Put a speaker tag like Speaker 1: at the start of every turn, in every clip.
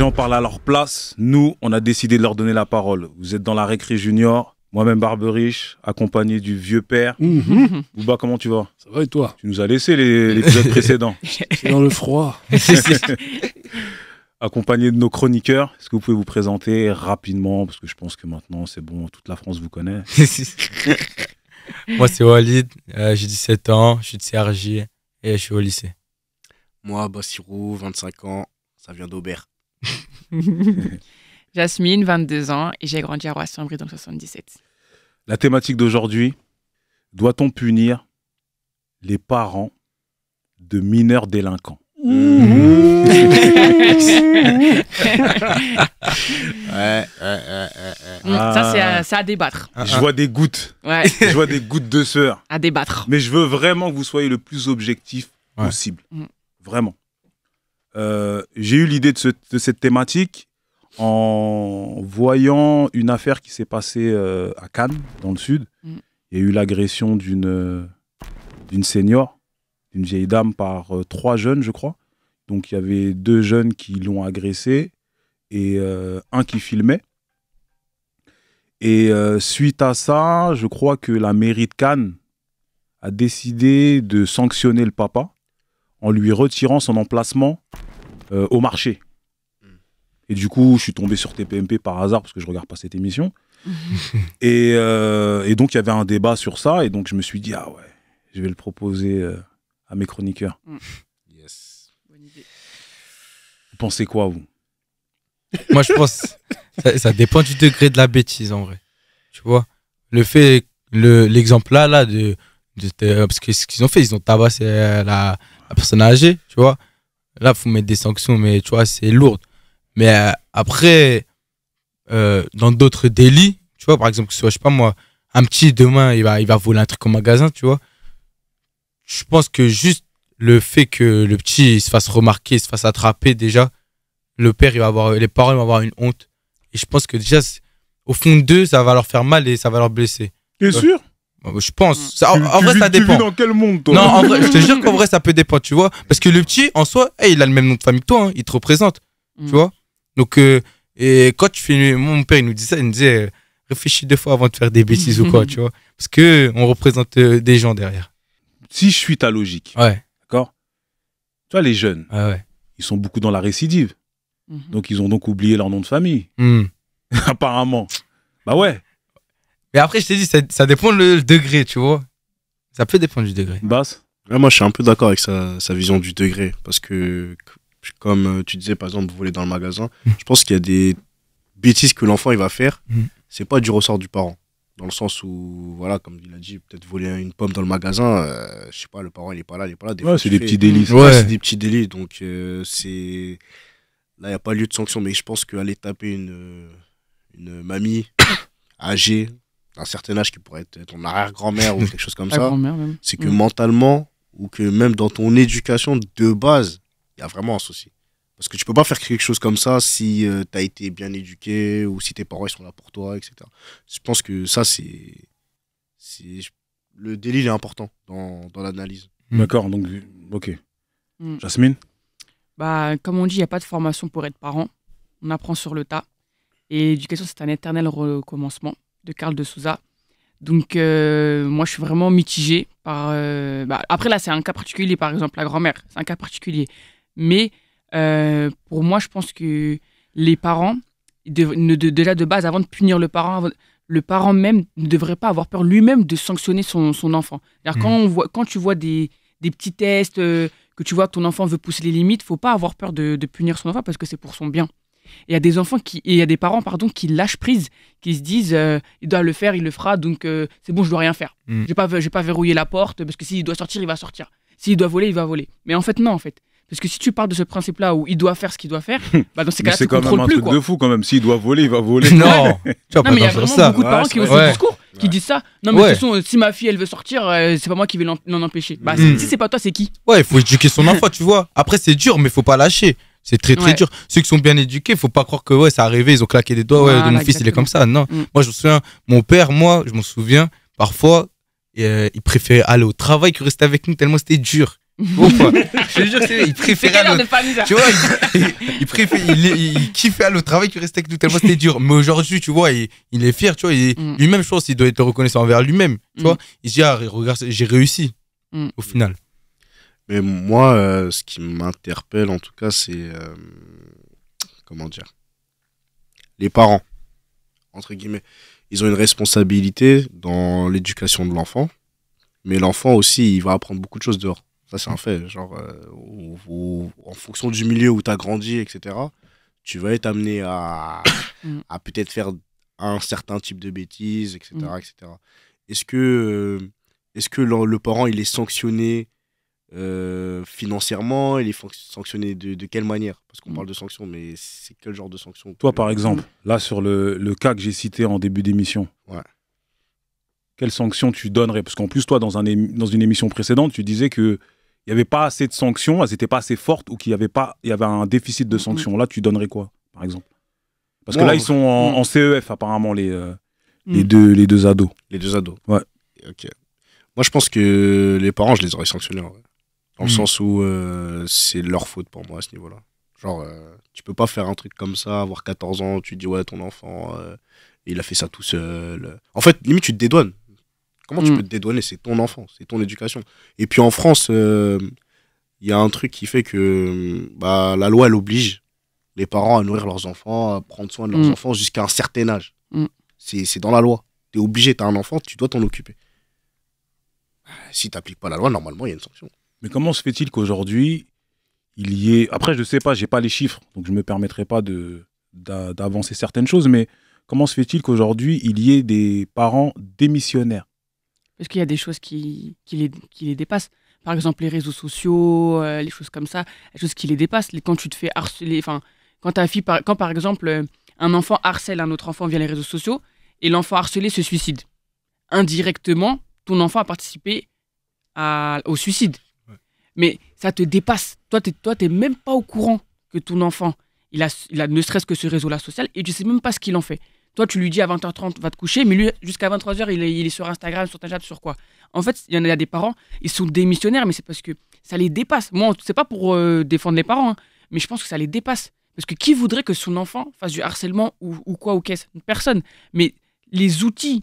Speaker 1: gens parlent à leur place. Nous, on a décidé de leur donner la parole. Vous êtes dans la récré junior. Moi-même, Barberiche, accompagné du vieux père. Mhm. Ouba, comment tu vas Ça va et toi Tu nous as laissé les précédent. C'est dans le froid. accompagné de nos chroniqueurs, est-ce que vous pouvez vous présenter rapidement Parce que je pense que maintenant, c'est bon, toute la France vous
Speaker 2: connaît. Moi, c'est Walid, euh, j'ai 17 ans, je suis de CRJ et je suis au lycée.
Speaker 3: Moi, Bassirou, 25 ans, ça vient d'Aubert.
Speaker 4: Jasmine, 22 ans, et j'ai grandi à Roissy-en-Brie dans 77.
Speaker 1: La thématique d'aujourd'hui, doit-on punir les parents de mineurs délinquants mmh. mmh, ça, c'est à, ah. à, débattre. Je vois des gouttes. Je vois des gouttes de sueur. À débattre. Mais je veux vraiment que vous soyez le plus objectif possible. Mmh. Vraiment. Euh, j'ai eu l'idée de, cette thématique en voyant une affaire qui s'est passée euh, à Cannes, dans le sud. Mm. Il y a eu l'agression d'une euh, d'une senior, d'une vieille dame par trois jeunes, je crois. Donc il y avait deux jeunes qui l'ont agressée et un qui filmait. Et suite à ça, je crois que la mairie de Cannes a décidé de sanctionner le papa en lui retirant son emplacement euh, au marché. Et du coup, je suis tombé sur TPMP par hasard parce que je regarde pas cette émission. Euh, et, donc, il y avait un débat sur ça. Et donc, je me suis dit, ah ouais, je vais le proposer euh, à mes chroniqueurs.
Speaker 2: Mm. Yes. Bonne idée.
Speaker 1: Vous pensez quoi, vous
Speaker 2: Moi, je pense. ça, ça, dépend du degré de la bêtise, en vrai. Tu vois Le fait. L'exemple là, là, de, Parce que ce qu'ils ont fait, ils ont tabassé la, la personne âgée, tu vois. Là, faut mettre des sanctions, mais tu vois, c'est lourd. Mais euh, après, euh, dans d'autres délits, tu vois, par exemple, que ce soit, je sais pas moi, un petit demain, il va, il va voler un truc au magasin, tu vois. Je pense que juste le fait que le petit se fasse remarquer, se fasse attraper, déjà, le père, il va avoir, les parents vont avoir une honte. Et je pense que déjà, au fond d'eux, ça va leur faire mal et ça va leur blesser. Bien sûr. Bah, je pense. Mm. en, vrai, ça dépend. Tu dans quel monde, toi Non, je te jure qu'en vrai, ça peut dépendre, tu vois. Parce que le petit, en soi, il a le même nom de famille que toi, hein. il te représente, mm. tu vois. Donc, euh, et quand tu fais. Mon père, il nous dit ça, il nous disait réfléchis deux fois avant de faire des bêtises ou quoi, tu vois. Parce que on représente euh, des gens derrière. Si je suis ta logique,
Speaker 1: ouais. d'accord Tu vois, les jeunes, ah ils sont beaucoup dans la récidive. Mm-hmm. Donc, ils ont donc oublié leur nom de famille. Hmm. Apparemment. Bah ouais. Mais
Speaker 2: après, je t'ai dit, ça, dépend le degré, tu vois. Ça peut dépendre du degré.
Speaker 1: Basse Moi, je suis un
Speaker 3: peu d'accord avec sa, vision du degré. Parce que, comme euh, tu disais, par exemple, voler dans le magasin, hmm. je pense qu'il y a des bêtises que l'enfant il va faire. Hmm. C'est pas du ressort du parent dans le sens où, voilà, comme il a dit, peut-être voler une pomme dans le magasin, je euh, je sais pas, le parent il est pas là, il est pas là. c'est des petits délits. c'est des petits délits. Donc, euh, c'est. Là, il n'y a pas lieu de sanction, mais je pense qu'aller taper une, une mamie âgée, un certain âge qui pourrait être ton arrière-grand-mère ou quelque chose comme ça, c'est que mm. mentalement ou que même dans ton éducation de base, il y a vraiment un souci. Parce que tu peux pas faire quelque chose comme ça si euh, tu as été bien éduqué ou si tes parents sont là pour toi, etc. Je pense que ça, c'est. Le délit est important dans, l'analyse.
Speaker 1: Mm. D'accord, donc, ok. Mm. Jasmine
Speaker 4: bah, Comme on dit, il n'y a pas de formation pour être parent. On apprend sur le tas. Et l'éducation, c'est un éternel recommencement de Karl de Souza. Donc, euh, moi, je suis vraiment mitigé par. Euh, bah, après, là, c'est un cas particulier, par exemple, la grand-mère, c'est un cas particulier. Mais euh, pour moi, je pense que les parents, de, de, déjà de base, avant de punir le parent, le parent même ne devrait pas avoir peur lui-même de sanctionner son, enfant. Mmh. Quand, on voit, quand tu vois des, petits tests, que tu vois que ton enfant veut pousser les limites, faut pas avoir peur de, de punir son enfant parce que c'est pour son bien il y a des enfants qui, il y a des parents pardon, qui lâchent prise, qui se disent euh, il doit le faire, il le fera, donc euh, c'est bon, je dois rien faire. Mm. Je pas, j'ai pas verrouiller la porte parce que s'il doit sortir, il va sortir. S'il doit voler, il va voler. Mais en fait, non, en fait. Parce que si tu parles de ce principe-là où il doit faire ce qu'il doit faire, bah dans ces cas-là, tu quand même un truc de fou
Speaker 1: quand même. S'il doit voler, il va voler. non, tu non mais il y a vraiment beaucoup de parents qui ont ce discours,
Speaker 4: qui disent ça. Non mais de toute façon, si ma fille elle veut sortir, ce euh, c'est pas moi qui vais l'en empêcher. Bah, ce mm. si c'est pas toi, c'est qui
Speaker 2: Ouais, il faut éduquer son enfant, tu vois. Après, c'est dur, mais faut pas lâcher. C'est très très dur. Ceux qui sont bien éduqués, faut pas croire que ouais, ça arrivé, ils ont claqué des doigts, ouais, de mon fils il est comme ça. Non, moi je me souviens, mon père, moi, je m'en souviens, parfois, euh, il préférait aller au travail que rester avec nous tellement c'était dur. je te jure, il préférait il, il, kiffait aller au travail que rester avec nous tellement c'était dur. Mais aujourd'hui, tu vois, il, est fier, tu vois, mm. lui-même, je pense, il doit être reconnaissant envers lui-même. Tu mm. vois, il se dit, ah, regarde, j'ai réussi mm. au final.
Speaker 3: Mais moi, euh, ce qui m'interpelle en tout cas, c'est. Euh, comment dire Les parents, entre guillemets. Ils ont une responsabilité dans l'éducation de l'enfant, mais l'enfant aussi, il va apprendre beaucoup de choses dehors. Ça, c'est un fait. Genre, euh, en fonction du milieu où tu as grandi, etc., tu vas être amené à, à peut-être faire un certain type de bêtises, etc. Mm. etc. Est-ce que, est que le, le parent, il est sanctionné euh, financièrement Il est sanctionné de, quelle manière Parce qu'on mm. parle de sanctions, mais c'est quel genre de sanctions Toi, par exemple,
Speaker 1: mm. là, sur le, cas que j'ai cité en début d'émission, ouais. quelles sanctions tu donnerais Parce qu'en plus, toi, dans, un dans une émission précédente, tu disais que n'y avait pas assez de sanctions, elles n'étaient pas assez fortes ou qu'il y avait pas, il y avait un déficit de mm-hmm. sanctions. Là, tu donnerais quoi, par exemple Parce que là, ils sont en, mm. CEF apparemment euh, les deux les deux
Speaker 3: ados. Les deux ados. Ouais. Moi, je pense que les parents, je les aurais sanctionnés. Dans le hmm. sens où euh, c'est leur faute pour moi à ce niveau-là. Genre, euh, tu peux pas faire un truc comme ça, avoir 14 ans, tu dis, ouais, ton enfant, euh, il a fait ça tout seul. En fait, limite, tu te dédouanes. Comment tu hmm. peux te dédouaner C'est ton enfant, c'est ton éducation. Et puis en France, il y a un truc qui fait que bah, la loi, elle oblige les parents à nourrir leurs enfants, à prendre soin de leurs hmm. enfants jusqu'à un certain âge. C'est dans la loi. Tu es obligé, tu
Speaker 1: as un enfant, tu dois t'en occuper. Si tu n'appliques pas la loi, normalement, il y a une sanction. Mais comment se fait-il qu'aujourd'hui, il y ait. Après, je ne sais pas, je n'ai pas les chiffres, donc je ne me permettrai pas d'avancer certaines choses, mais comment se fait-il qu'aujourd'hui, il y ait des parents démissionnaires
Speaker 4: Parce qu'il y a des choses qui, qui, les, qui les dépassent par exemple les réseaux sociaux, euh, les choses comme ça, les choses qui les dépassent. quand tu te fais harceler, enfin, quand ta fille, par, quand par exemple euh, un enfant harcèle un autre enfant via les réseaux sociaux et l'enfant harcelé se suicide, indirectement, ton enfant a participé au suicide mais ça te dépasse. Toi, tu n'es même pas au courant que ton enfant, il a, il a ne serait-ce que ce réseau-là social, et tu sais même pas ce qu'il en fait. Toi, tu lui dis à 20h30, va te coucher, mais lui, jusqu'à 23h, il est, il est, sur Instagram, sur Snapchat, sur quoi En fait, il y en a des parents, ils sont démissionnaires, mais c'est parce que ça les dépasse. Moi, c'est pas pour euh, défendre les parents, hein, mais je pense que ça les dépasse. Parce que qui voudrait que son enfant fasse du harcèlement ou, ou quoi ou qu'est-ce Personne. Mais les outils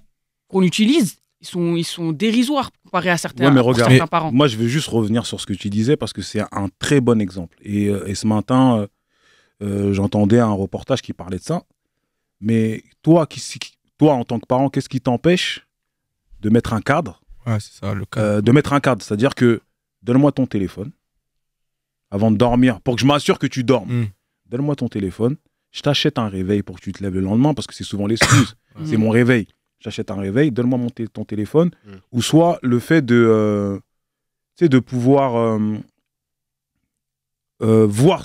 Speaker 4: qu'on utilise, ils sont, ils sont dérisoires comparés à certains, parents. Moi,
Speaker 1: je veux juste revenir sur ce que tu disais parce que c'est un très bon exemple. Et, euh, ce matin, euh, euh, j'entendais un reportage qui parlait de ça. Mais toi, qui, toi en tant que parent, qu'est-ce qui t'empêche de mettre un cadre Ouais, c'est ça, le cadre. de mettre un cadre, c'est-à-dire que donne-moi ton téléphone avant de dormir pour que je m'assure que tu dormes. Hmm. Donne-moi ton téléphone, je t'achète un réveil pour que tu te lèves le lendemain parce que c'est souvent l'excuse. c'est mon réveil j'achète un réveil, donne-moi ton téléphone. Mm. Ou soit le fait de, euh, de pouvoir euh, euh, voir,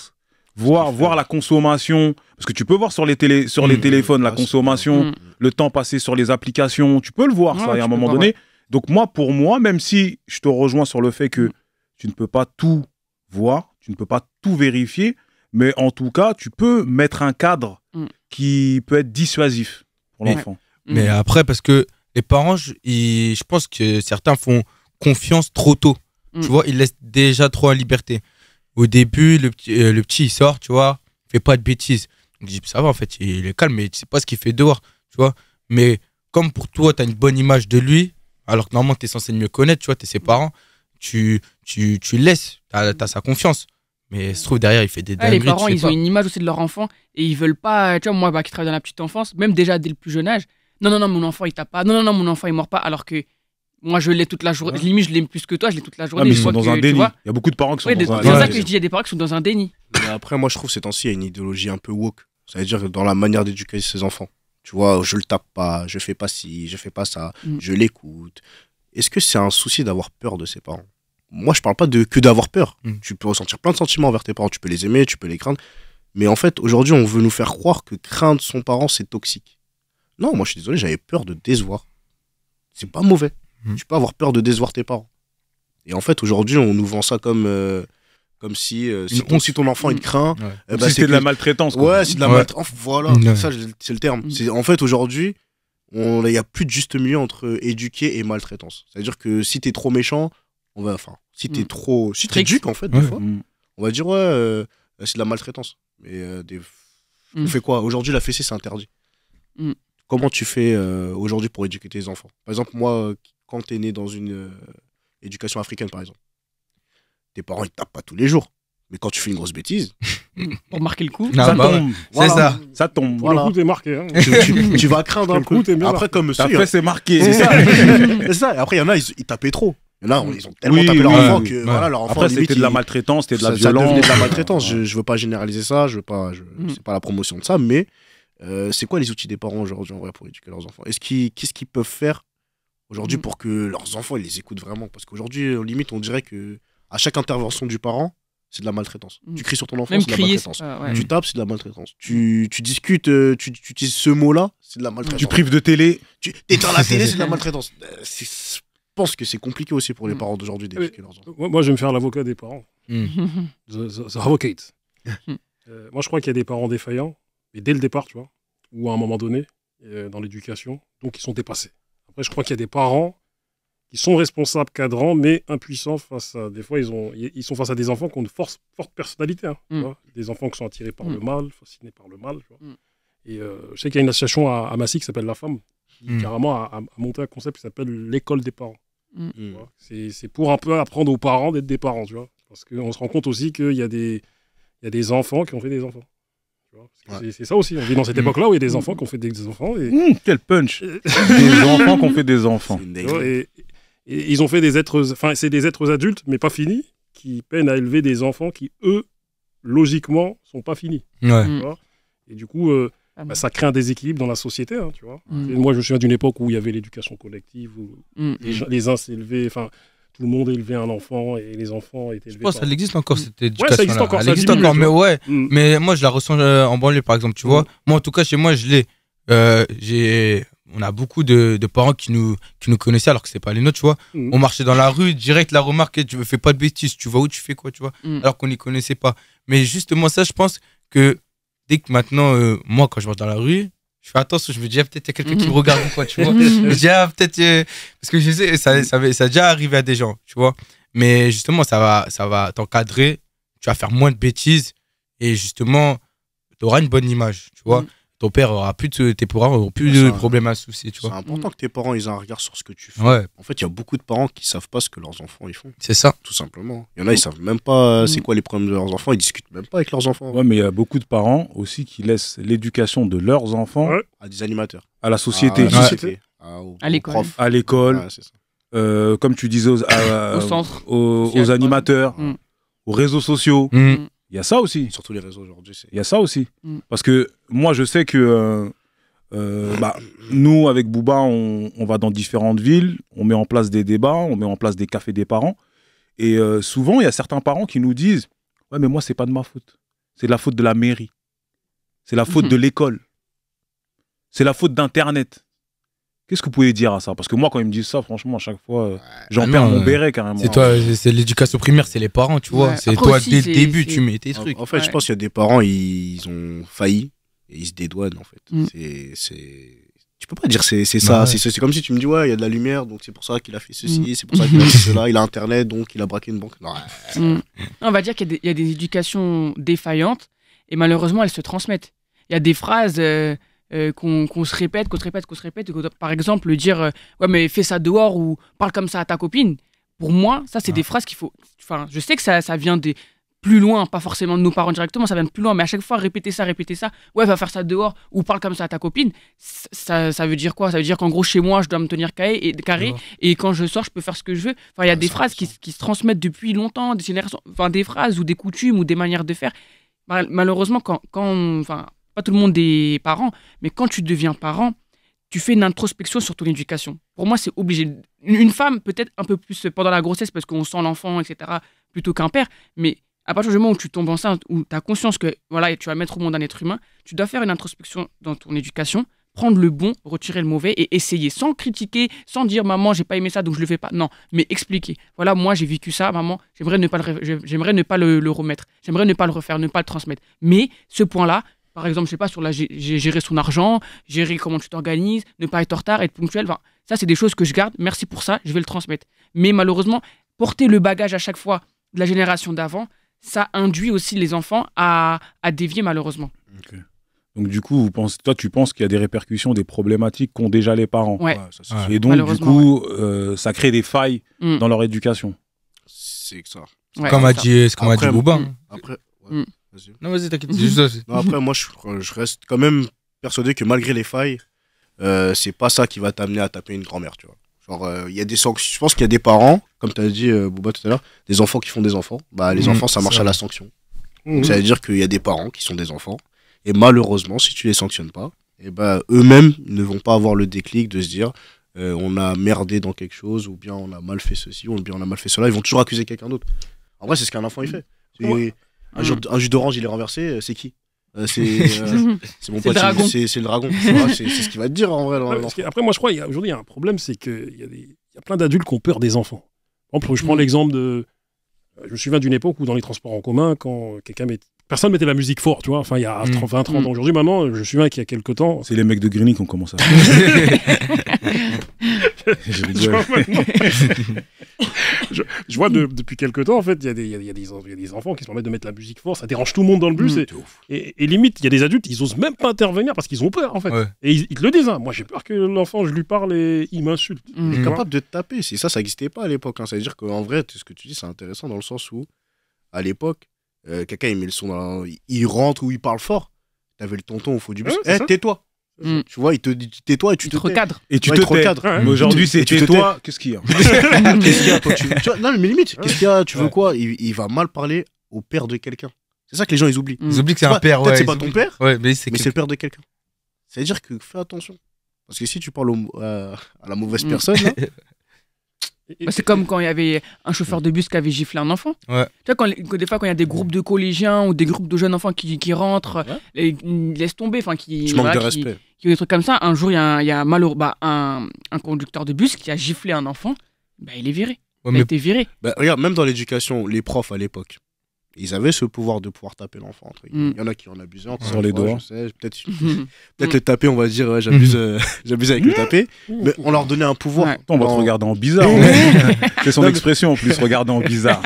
Speaker 1: voir, voir la consommation. Parce que tu peux voir sur les, télé, sur les mm. téléphones la consommation, mm. le temps passé sur les applications. Tu peux le voir, ça, à un moment donné. Donc, moi, pour moi, même si je te rejoins sur le fait que tu ne peux pas tout voir, tu ne peux pas tout vérifier, mais en tout cas, tu peux mettre un cadre qui peut être dissuasif pour l'enfant.
Speaker 2: Mais mhm. après, parce que les parents, je, je pense que certains font confiance trop tôt. Tu mhm. vois, ils laissent déjà trop à liberté. Au début, le, euh, le petit, il sort, tu vois, il fait pas de bêtises. Il dit, ça va, en fait, il est calme, mais tu sais pas ce qu'il fait dehors, tu vois. Mais comme pour toi, tu as une bonne image de lui, alors que normalement, tu es censé le mieux connaître, tu vois, tu es ses parents, tu, tu, tu laisses, tu as, sa confiance. Mais se trouve derrière, il fait des les parents, ils ont une
Speaker 4: image aussi de leur enfant et ils veulent pas, tu vois, moi bah, qui travaille dans la petite enfance, même déjà dès le plus jeune âge, non, non, non, mon enfant, il tape pas. Non, non, non, mon enfant, il mord pas. Alors que moi, je l'ai toute la journée. Limite, je l'aime plus que toi, je l'ai toute la journée. Ah, mais ils sont dans un déni. Il y a beaucoup de parents qui sont dans un déni. C'est ça que je dis, il y a des parents qui sont dans un déni.
Speaker 3: après, moi, je trouve ces temps-ci, il y a une idéologie un peu woke. Ça veut dire dans la manière d'éduquer ses enfants. Tu vois, je le tape pas, je fais pas ci, je fais pas ça, mm. je l'écoute. Est-ce que c'est un souci d'avoir peur de ses parents Moi, je parle pas de que d'avoir peur. Mm. Tu peux ressentir plein de sentiments envers tes parents. Tu peux les aimer, tu peux les craindre. Mais en fait, aujourd'hui, on veut nous faire croire que craindre son parent, c'est toxique. Non, moi je suis désolé, j'avais peur de décevoir. C'est pas mauvais. Hmm. Tu peux avoir peur de décevoir tes parents. Et en fait, aujourd'hui, on nous vend ça comme. Euh, comme si, euh, si, ton, enfant il hmm. craint. Eh ben, c'est de la maltraitance. Ouais, c'est de la maltraitance. Voilà, hmm. c'est le terme. C'est En fait, aujourd'hui, il n'y a plus de juste milieu entre éduquer et maltraitance. C'est-à-dire que si t'es trop méchant, on va. Enfin, si t'es trop. Si t'éduques en fait, des fois, on va dire ouais, euh, c'est de la maltraitance. Mais on fait quoi Aujourd'hui, la fessée c'est interdit comment tu fais euh, aujourd'hui pour éduquer tes enfants Par exemple, moi, euh, quand tu es né dans une euh, éducation africaine, par exemple, tes parents, ils tapent pas tous les jours. Mais quand tu fais une grosse bêtise.
Speaker 4: pour marquer le coup, ça, bah tombe. ça. ça tombe. Le coup, t'es marqué. Hein. Tu, vas craindre le coup.
Speaker 3: Après, comme monsieur. Après, hein. c'est marqué. C'est ça. Après, il y en a, ils, tapaient trop. Là, ils ont tellement tapé leur enfant que voilà, leur enfant. Après, c'était de la maltraitance, c'était de la violence. Ça devenait de la maltraitance. je, je veux pas généraliser ça, je veux pas, mm. c'est pas la promotion de ça, mais euh, c'est quoi les outils des parents aujourd'hui pour éduquer leurs enfants ce qu'est-ce qu'ils peuvent faire aujourd'hui mm. pour que leurs enfants les écoutent vraiment Parce qu'aujourd'hui, en limite, on dirait que à chaque intervention du parent, c'est de la maltraitance. Mm. Tu cries sur ton enfant, c'est de la maltraitance. Tu tapes, c'est de la maltraitance. Tu, mm. discutes, euh, tu, utilises ce mot-là, c'est de la maltraitance. Tu prives de télé. Tu éteins la télé, c'est de la maltraitance.
Speaker 5: Euh, je pense que c'est compliqué aussi pour les parents d'aujourd'hui d'éduquer leurs enfants. Moi, je vais me faire l'avocat des parents. The, moi, je crois qu'il y a des parents défaillants mais dès le départ, tu vois, ou à un moment donné, euh, dans l'éducation, donc ils sont dépassés. Après, je crois qu'il y a des parents qui sont responsables, cadrants, mais impuissants face à. Des fois, ils, ont, ils sont face à des enfants qui ont une force, forte personnalité. Hein, mm. des enfants qui sont attirés par mm. le mal, fascinés par le mal. Tu vois mm. Et euh, je sais qu'il y a une association à, Massy qui s'appelle La Femme, qui carrément a, monter monté un concept qui s'appelle l'école des parents. C'est pour un peu apprendre aux parents d'être des parents, tu vois. Parce qu'on se rend compte aussi qu'il y des y a des enfants qui ont fait des enfants. C'est ça aussi, on vit dans cette mm. époque-là où il y a des enfants qui ont fait des enfants. Et... Mm, quel punch Des enfants qui ont fait des enfants. Et, ils ont fait des êtres, enfin c'est des êtres adultes, mais pas finis, qui peinent à élever des enfants qui, eux, logiquement, sont pas finis. Ouais. Mm. et du coup, euh, ah bah, ça crée un déséquilibre dans la société, hein, tu vois. Moi, je me souviens d'une époque où il y avait l'éducation collective, où les, les, uns s'élevaient, enfin, le monde élevait un enfant et les enfants étaient
Speaker 2: élevés. Je pense ça existe encore cette éducation. Mm. Ouais, ça existe encore. ça existe encore, mais ouais. Mm. Mais moi, je la ressens euh, en banlieue, par exemple. Tu vois, mm. moi, en tout cas, chez moi, je l'ai. Euh, j'ai on a beaucoup de, parents qui nous, qui nous connaissaient alors que c'est pas les nôtres, tu vois. On marchait dans la rue, direct la remarque, tu ne fais pas de bêtises, tu vas où, tu fais quoi, tu vois, alors qu'on les connaissait pas. Mais justement, ça, je pense que dès que maintenant, euh, moi, quand je marche dans la rue, je fais attention, je me dis, ah, peut-être il y a quelqu'un qui mhm. me regarde ou quoi, tu vois. je me dis, ah, peut-être. Euh, parce que je sais, ça, mhm. ça, a déjà arrivé à des gens, tu vois. Mais justement, ça va, ça va t'encadrer, tu vas faire moins de bêtises et justement, tu auras une bonne image, tu vois. Mhm ton père aura plus de, tes parents plus de problèmes à soucier, C'est
Speaker 3: important que tes parents aient un regard sur ce que tu fais. En fait, il y a beaucoup de parents qui savent pas ce que leurs enfants ils font. C'est ça. Tout simplement. Il y en a ils savent
Speaker 1: même pas euh, mm. c'est quoi les problèmes de leurs enfants, ils discutent même pas avec leurs enfants. Ouais, mais il y a beaucoup de parents aussi qui laissent l'éducation de leurs enfants à des animateurs, à la société, à, l'école, à l'école. Euh, comme tu disais aux, animateurs, mm. aux réseaux sociaux. Mm. Il y a ça aussi. Surtout les réseaux aujourd'hui. Il y a ça aussi. Mm. Parce que moi, je sais que euh, euh, bah, nous, avec Bouba on, va dans différentes villes, on met en place des débats, on met en place des cafés des parents. Et euh, souvent, il y a certains parents qui nous disent Ouais, mais moi, c'est pas de ma faute. C'est de la faute de la mairie. C'est la faute mhm. de l'école. C'est la faute d'Internet. Qu'est-ce que vous pouvez dire à ça Parce que moi, quand ils me disent ça, franchement, à chaque fois, euh, j'en ah perds mon euh, béret carrément. C'est hein.
Speaker 2: toi, c'est l'éducation primaire, c'est les parents, tu vois. C'est toi, dès le début, tu mets tes trucs. En, fait, je pense
Speaker 3: qu'il y a des parents, ils, ont failli et ils se dédouanent, en fait. Mm. C'est tu peux pas dire c'est ça. C'est comme si tu me dis, ouais, il y a de la lumière, donc c'est pour ça qu'il a fait ceci, mm. c'est pour ça qu'il a fait cela, il a Internet, donc il a braqué une banque. Mm.
Speaker 4: On va dire qu'il y, a des éducations défaillantes et malheureusement, elles se transmettent. Il y a des phrases. Euh, euh, qu'on se répète, qu'on se répète, qu'on se répète. par exemple, dire euh, ouais, mais fais ça dehors ou parle comme ça à ta copine. Pour moi, ça, c'est des ah. phrases qu'il faut. Enfin, je sais que ça, vient des plus loin, pas forcément de nos parents directement, ça vient de plus loin, mais à chaque fois, répéter ça, répéter ça, ouais, va faire ça dehors, ou parle comme ça à ta copine, ça, veut dire quoi Ça veut dire qu'en gros, chez moi, je dois me tenir carré, et, carré, et quand je sors, je peux faire ce que je veux. Enfin, il y a ah, des phrases qui, se transmettent depuis longtemps, des générations, enfin, des phrases ou des coutumes ou des manières de faire. Malheureusement, quand, quand enfin, pas tout le monde est parent, mais quand tu deviens parent, tu fais une introspection sur ton éducation. Pour moi, c'est obligé. Une femme, peut-être un peu plus pendant la grossesse, parce qu'on sent l'enfant, etc., plutôt qu'un père, mais à partir du moment où tu tombes enceinte, où tu as conscience que voilà, tu vas mettre au monde un être humain, tu dois faire une introspection dans ton éducation, prendre le bon, retirer le mauvais et essayer sans critiquer, sans dire maman, j'ai pas aimé ça donc je le fais pas. Non, mais expliquer. Voilà, moi j'ai vécu ça, maman, j'aimerais ne pas ne pas le remettre, j'aimerais ne pas le refaire, ne pas le transmettre. Mais ce point-là, par exemple, je sais pas, sur la gérer son argent, gérer comment tu t'organises, ne pas être en retard, être ponctuel. ça, c'est des choses que je garde. Merci pour ça, je vais le transmettre. Mais malheureusement, porter le bagage à chaque fois de la génération d'avant, ça induit aussi les enfants à, à dévier malheureusement.
Speaker 1: Donc du coup, vous pensez, toi, tu penses qu'il y a des répercussions, des problématiques qu'ont déjà les parents. Et donc, du coup, euh, ça crée des failles mm. dans leur éducation.
Speaker 3: C'est ça. comme a dit, ce a dit Après, non, vas-y, t'inquiète. juste après, moi, je, reste quand même persuadé que malgré les failles, euh, c'est pas ça qui va t'amener à taper une grand-mère, tu vois. Genre, il euh, y a des sanctions. Je pense qu'il y a des parents, comme t'as dit, euh, Bouba, tout à l'heure, des enfants qui font des enfants. Bah, les mmh, enfants, ça marche à la sanction. Donc, mmh. ça veut dire qu'il y a des parents qui sont des enfants. Et malheureusement, si tu les sanctionnes pas, et eh ben bah, eux-mêmes ne vont pas avoir le déclic de se dire on a merdé dans quelque chose, ou bien on a mal fait ceci, ou bien on a mal fait cela. Ils vont toujours accuser quelqu'un d'autre. En vrai, c'est ce qu'un enfant il fait. Hmm. Un, jus, d'orange, il est renversé, euh, c'est qui euh, c'est mon pote, euh, c'est le dragon. C'est ce qu'il va
Speaker 5: te dire en vrai. après, moi, je crois aujourd'hui, il y a un problème, c'est qu'il y, a plein d'adultes qui ont peur des enfants. Par exemple, je prends hmm. l'exemple de. Je me souviens d'une époque où, dans les transports en commun, quand quelqu'un personne mettait la musique fort, tu vois. Enfin, il y a 20, mm. 30 mm. ans aujourd'hui. Maintenant, je suis un qui, y a quelques temps. C'est les mecs de Grigny qui ont commencé à je, je, vois je, vois depuis quelques temps, en fait, il y, a des, enfants qui se permettent de mettre la musique fort. Ça dérange tout le monde dans le bus. Mm. et, et, limite, il y a des adultes, ils osent même pas intervenir parce qu'ils ont peur, en fait. Et ils, te le disent. Hein. Moi, j'ai peur que l'enfant, je lui parle et il m'insulte. Il est capable
Speaker 3: de taper. Ça, ça n'existait pas à l'époque. Ça hein. veut dire qu'en vrai, ce que tu dis, c'est intéressant dans le sens où, à l'époque, euh, quelqu'un il met le son il rentre ou il parle fort. T'avais le tonton au fond du bus. Eh, tais-toi. Mm. Tu vois, il te dit tais-toi et tu te, recadres. Et tu te, recadres. Mais aujourd'hui, c'est
Speaker 2: tais-toi. Qu'est-ce qu'il y a Qu'est-ce qu'il y a
Speaker 3: Non, mais limite, qu'est-ce qu'il y a Tu veux quoi il, va mal parler au père de quelqu'un. C'est ça que les gens ils oublient. Mm. Ils oublient que c'est un père. Peut-être c'est pas ton père, mais c'est le père de quelqu'un. C'est à dire que fais attention. Parce que si tu parles euh, à la mauvaise mm. personne, hein,
Speaker 4: Bah, c'est comme quand il y avait un chauffeur de bus qui avait giflé un enfant. Tu vois, quand, des fois, quand il y a des groupes de collégiens ou des groupes de jeunes enfants qui, qui rentrent, et ils laissent tomber, enfin, qui. de respect. des trucs comme ça. Un jour, il y a, un, bah, un, conducteur de bus qui a giflé un enfant,
Speaker 3: bah, il est viré. il a été viré. regarde, même dans l'éducation, les profs à l'époque, ils avaient ce pouvoir de pouvoir taper l'enfant. Mm. Il y en a qui en abusaient. Sur les doigts.
Speaker 4: Peut-être
Speaker 6: mm.
Speaker 3: le taper, on va dire, euh, j'abuse avec le taper. Mm. Mais on leur donnait un pouvoir. On va te regarder en bizarre. C'est son expression en plus, regarder en bizarre.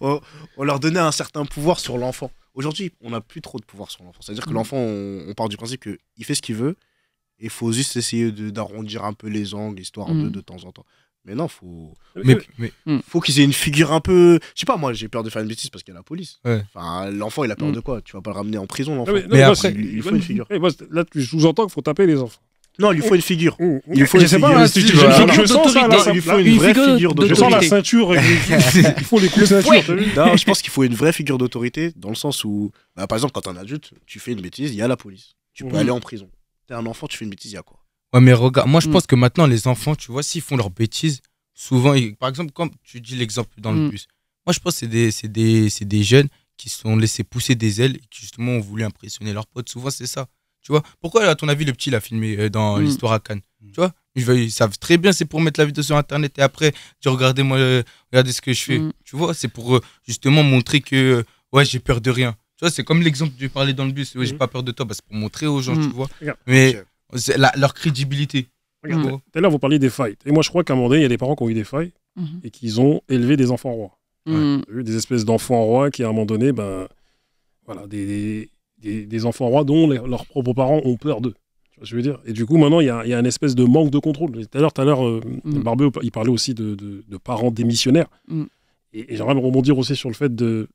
Speaker 3: on, leur donnait un certain pouvoir sur l'enfant. Aujourd'hui, on n'a plus trop de pouvoir sur l'enfant. C'est-à-dire que l'enfant, on, part du principe qu'il fait ce qu'il veut. Il faut juste essayer d'arrondir un peu les angles, histoire de, de temps en temps. Mais non, faut. Hmm. faut qu'ils aient une figure un peu. Je sais pas, moi, j'ai peur de faire une bêtise parce qu'il y a la police. Enfin, l'enfant, il a peur hmm. de quoi Tu vas pas le ramener en prison, l'enfant. Mais, il, faut une figure.
Speaker 5: là, je vous entends qu'il faut taper les enfants. Non, il lui faut une figure. Il faut une Je sens il vraie figure d'autorité. Je sens la ceinture. Il faut les coups de ceinture. je
Speaker 3: pense qu'il faut une vraie figure d'autorité dans le sens où, bah, par exemple, quand t'es un adulte, tu fais une bêtise, il y a la police.
Speaker 2: Tu peux aller en prison. T'es un enfant, tu fais une bêtise, il y a quoi mais regarde, moi je mm. pense que maintenant les enfants, tu vois, s'ils font leurs bêtises, souvent, par exemple, comme tu dis l'exemple dans le mm. bus, moi je pense que c'est des, des, des jeunes qui se sont laissés pousser des ailes et qui justement ont voulu impressionner leurs potes. Souvent, c'est ça. Tu vois, pourquoi, à ton avis, le petit l'a filmé euh, dans mm. l'histoire à Cannes Tu vois, ils, savent très bien, c'est pour mettre la vidéo sur internet et après, tu regardes moi euh, regardez ce que je fais. Tu vois, c'est pour euh, justement montrer que, ouais, j'ai peur de rien. Tu vois, c'est comme l'exemple que tu parlais dans le bus, j'ai pas peur de toi, parce bah, c'est pour montrer aux gens, tu vois. Mais c'est leur crédibilité. Regardez, mm. tout à l'heure, vous parliez des failles.
Speaker 5: Et moi, je crois qu'à un moment donné, il y a des parents qui ont eu des failles mm-hmm. et qu'ils ont élevé des enfants rois. Mm. Des espèces d'enfants rois qui, à un moment donné, ben, voilà, des, des, enfants rois dont leurs propres parents ont peur d'eux. Je veux dire. Et du coup, maintenant, il y a, y espèce de manque de contrôle. Tout à l'heure, tout à euh, mm. il parlait aussi de, parents démissionnaires. Et, j'aimerais j'aimerais rebondir aussi sur le fait de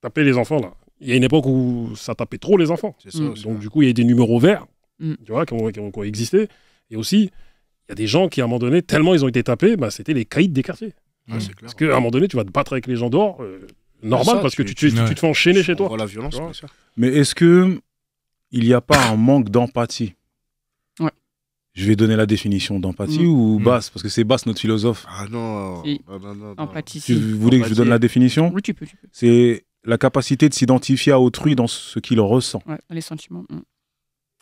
Speaker 5: taper les enfants là. Il y a une époque où ça tapait trop les enfants. Donc, hein. du coup, il y a des numéros verts Mm. tu vois, qui ont, coexister existé. Et aussi, il y a des gens qui, à un moment donné, tellement ils ont été tapés, bah, c'était les caïds des quartiers. Mm. parce qu'à un moment donné, tu vas te battre avec les gens dehors, euh,
Speaker 1: normal, parce que tu, te fais
Speaker 5: enchaîner chez toi. la violence,
Speaker 1: Mais est-ce que il n'y a pas un manque d'empathie je vais donner la définition d'empathie mm. ou basse Parce que c'est basse notre philosophe. Ah non, ah Empathie. Tu voulais que je donne la définition Oui, tu peux. C'est la capacité de s'identifier à autrui dans ce qu'il ressent.
Speaker 4: les sentiments.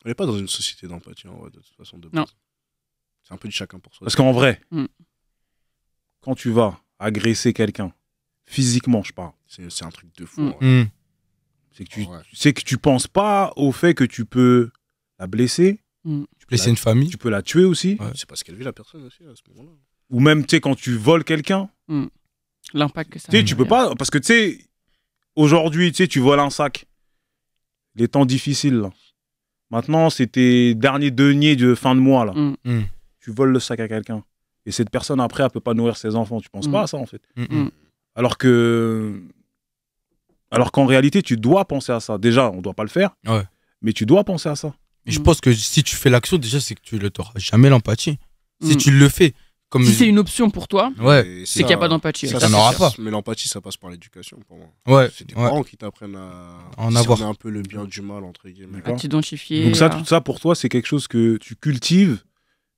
Speaker 3: On n'est pas dans une société d'empathie, de toute façon, de C'est un peu du chacun pour soi. Parce qu'en vrai,
Speaker 1: mm. quand tu vas agresser quelqu'un, physiquement, je parle. C'est un truc de fou. Mm. Mm. C'est que, tu, penses pas au fait que tu peux la blesser. Tu peux blesser une famille. Tu peux la tuer aussi. C'est parce qu'elle vit la
Speaker 3: personne aussi à ce moment-là.
Speaker 1: Ou même, tu sais, quand tu voles quelqu'un.
Speaker 4: L'impact que ça a. Tu peux
Speaker 1: pas, parce que tu sais, aujourd'hui, tu sais, tu voles un sac. Les temps difficiles, là. Maintenant, c'était dernier denier de fin de mois. Là. Mm. Mm. Tu voles le sac à quelqu'un. Et cette personne, après, elle ne peut pas nourrir ses enfants. Tu ne penses mm. pas à ça, en fait. Alors que. Alors qu'en réalité, tu dois penser à ça. Déjà, on ne doit pas le faire. Mais tu dois penser à ça.
Speaker 2: je pense que si tu fais l'action, déjà, c'est que tu t'auras jamais l'empathie. Si tu le fais, si c'est une option pour toi, c'est qu'il n'y a pas d'empathie. Ça, n'aura hein. pas.
Speaker 3: Mais l'empathie, ça passe par l'éducation pour
Speaker 2: moi. c'est des parents qui t'apprennent à en avoir un
Speaker 3: peu le bien du mal, entre guillemets. À t'identifier. Donc, ça, tout
Speaker 1: ça pour toi, c'est quelque chose que tu cultives,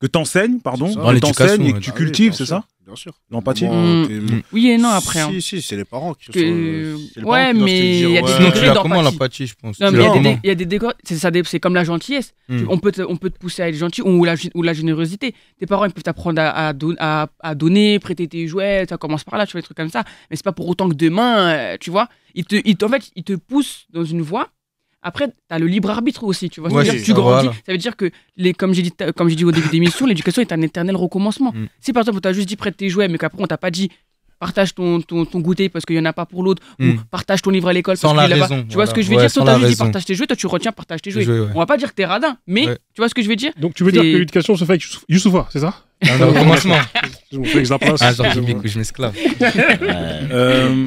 Speaker 1: que enseignes, pardon, que t'enseignes et que tu ah cultives, c'est ça Bien sûr. L'empathie mm. Mm. Oui et non, après. Si, hein. si,
Speaker 4: c'est les parents qui que... Euh, euh, ouais, mais il y a des degrés Comment l'empathie, je pense Il y a des décors. C'est comme la gentillesse. Mm. On, peut te, on peut te pousser à être gentil ou la, ou la générosité. Tes parents, ils peuvent t'apprendre à, à, donner, prêter tes jouets. Ça commence par là, tu vois, des trucs comme ça. Mais c'est pas pour autant que demain, euh, tu vois. Ils te, en fait, ils te poussent dans une voie après, tu as le libre arbitre aussi, tu vois. Ouais, dire, tu grandis. Ça veut dire que, les, comme j'ai dit, comme dit au début des l'éducation est un éternel recommencement. Mm. Si par exemple, tu juste dit prête tes jouets, mais qu'après, on t'a pas dit partage ton, ton, ton goûter parce qu'il n'y en a pas pour l'autre, ou mm. partage ton livre à l'école parce qu'il Tu vois ce que je veux dire Si on juste dit partage tes jouets, toi, tu retiens partage tes jouets. On va pas dire que es radin, mais tu vois ce que je veux dire Donc, tu veux dire que
Speaker 5: l'éducation se fait avec Youssoufa, c'est ça Un
Speaker 4: recommencement.
Speaker 2: Je m'esclave. Euh,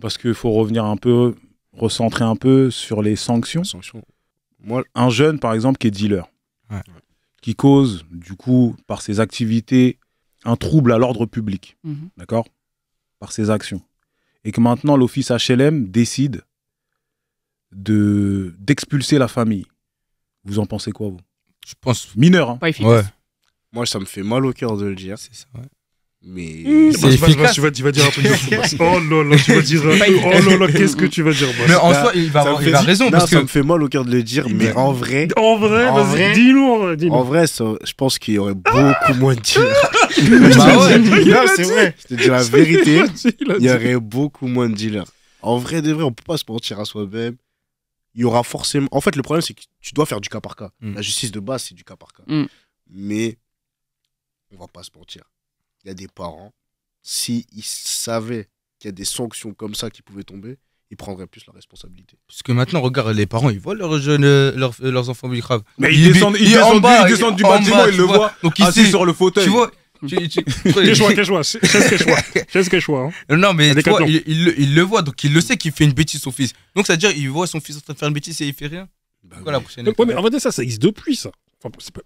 Speaker 1: parce qu'il faut revenir un peu recentrer un peu sur les sanctions. Moi, un jeune, par exemple, qui est dealer, qui cause, du coup, par ses activités, un trouble à l'ordre public, mhm. d'accord Par ses actions. Et que maintenant, l'office HLM décide de d'expulser la famille. Vous en pensez quoi, vous Je pense. Mineur, hein Moi, ça me fait mal au cœur de le
Speaker 3: dire.
Speaker 2: C'est ça, ouais
Speaker 6: mais mmh,
Speaker 3: c'est efficace. Tu vas, dire un truc oh là là, tu vas dire oh là là, qu'est-ce que tu vas dire Mais en bah, soi, il va avoir raison parce que ça me fait mal au cœur de le dire, mais en vrai,
Speaker 5: en vrai, dis-nous, dis En
Speaker 3: vrai, je pense qu'il y aurait ah beaucoup moins de dealers. c'est vrai. Je te dis la vérité, il y aurait beaucoup moins de dealers. En vrai, de vrai, on peut pas se mentir à soi-même il y aura forcément. En fait, le problème, c'est que tu dois faire du cas par cas. Mm. La justice de base, c'est du cas par cas. Mm. Mais on va pas se mentir y a des parents, s'ils savaient qu'il y a des sanctions comme ça qui pouvaient tomber, ils prendraient plus la responsabilité.
Speaker 2: Parce que maintenant, regarde, les parents, ils voient leurs jeunes, euh, euh, leurs, enfants Mais ils, ils Mais ils, descendent, bas, du bâtiment, ils le voient Donc, assis sur le fauteuil. Tu vois Quel le c'est ce Non, mais vois, il, il, il, le voit, donc il le sait qu'il fait une bêtise, son fils. Donc, c'est-à-dire, il voit son fils en train de faire une bêtise et il fait rien. Bah la prochaine
Speaker 5: mais en fait, ça, ça existe depuis, ça. Enfin, c'est pas,